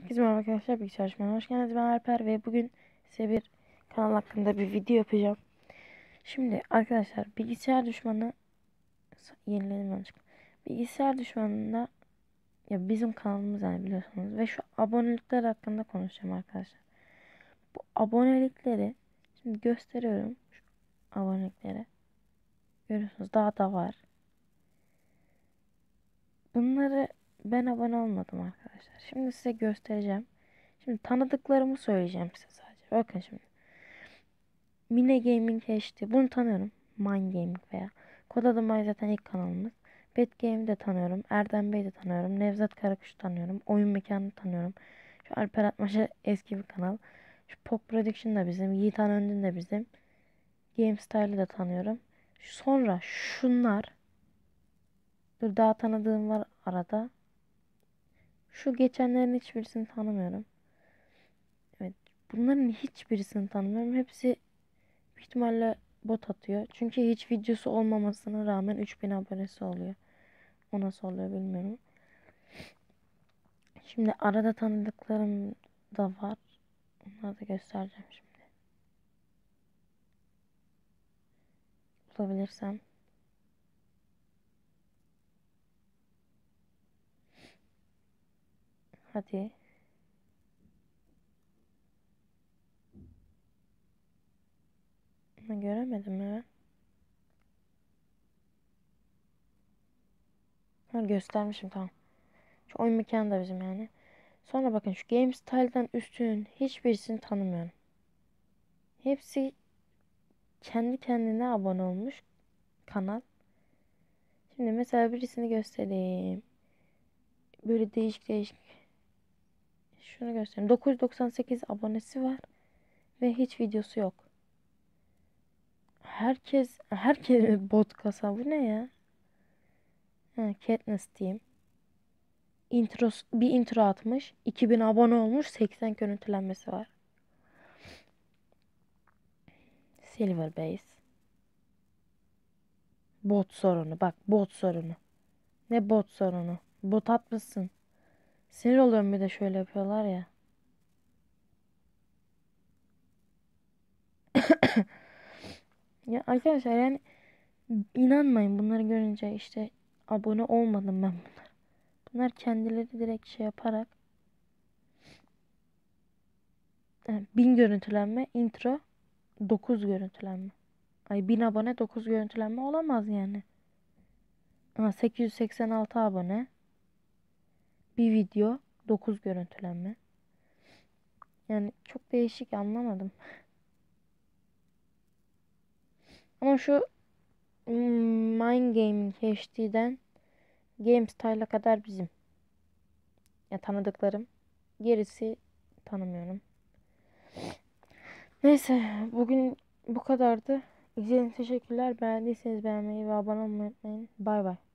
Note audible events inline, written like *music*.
Herkese merhaba arkadaşlar. Bilgisayar çalışmaya hoş geldiniz. Ben Alper ve bugün size bir kanal hakkında bir video yapacağım. Şimdi arkadaşlar bilgisayar düşmanı yeniledim yanlışlıkla. Bilgisayar düşmanında ya bizim kanalımız yani biliyorsunuz ve şu abonelikler hakkında konuşacağım arkadaşlar. Bu abonelikleri şimdi gösteriyorum şu abonelikleri. Görüyorsunuz daha da var. Bunları ben abone olmadım arkadaşlar. Şimdi size göstereceğim. Şimdi tanıdıklarımı söyleyeceğim size sadece. Bakın şimdi. Mine Gaming HD. Bunu tanıyorum. Mine Gaming veya. Kod adım zaten ilk kanalımız. Bet Game'i de tanıyorum. Erdem Bey'i de tanıyorum. Nevzat Karakuş'u tanıyorum. Oyun Mekanı'nı tanıyorum. Şu Alper Atmaş'a eski bir kanal. Şu Pop Production da bizim. Yiğitan Öndün de bizim. Game Style'ı da tanıyorum. Sonra şunlar. Dur daha tanıdığım var arada. Şu geçenlerin hiçbirisini tanımıyorum. Evet. Bunların hiçbirisini tanımıyorum. Hepsi büyük ihtimalle bot atıyor. Çünkü hiç videosu olmamasına rağmen 3000 abonesi oluyor. O nasıl oluyor bilmiyorum. Şimdi arada tanıdıklarım da var. Onları da göstereceğim şimdi. Bulabilirsem. Hadi. Ben göremedim ya. Ha göstermişim tamam. Şu oyun mekanı da bizim yani. Sonra bakın şu game style'dan üstün hiçbirisini tanımıyorum. Hepsi kendi kendine abone olmuş kanal. Şimdi mesela birisini göstereyim. Böyle değişik değişik şunu göstereyim. 998 abonesi var ve hiç videosu yok. Herkes herkes *laughs* bot kasa bu ne ya? Ha, Katniss diyeyim. Intro, bir intro atmış. 2000 abone olmuş. 80 görüntülenmesi var. Silver Base. Bot sorunu. Bak bot sorunu. Ne bot sorunu? Bot atmışsın. Sinir oluyorum bir de şöyle yapıyorlar ya. *coughs* ya arkadaşlar yani inanmayın bunları görünce işte abone olmadım ben bunlar. Bunlar kendileri direkt şey yaparak yani bin görüntülenme intro 9 görüntülenme. Ay 1000 abone 9 görüntülenme olamaz yani. Ama 886 abone bir video 9 görüntülenme. Yani çok değişik anlamadım. Ama şu hmm, Mind Gaming HD'den Game Style'a kadar bizim. Ya tanıdıklarım. Gerisi tanımıyorum. Neyse bugün bu kadardı. İzlediğiniz teşekkürler. Beğendiyseniz beğenmeyi ve abone olmayı unutmayın. Bay bay.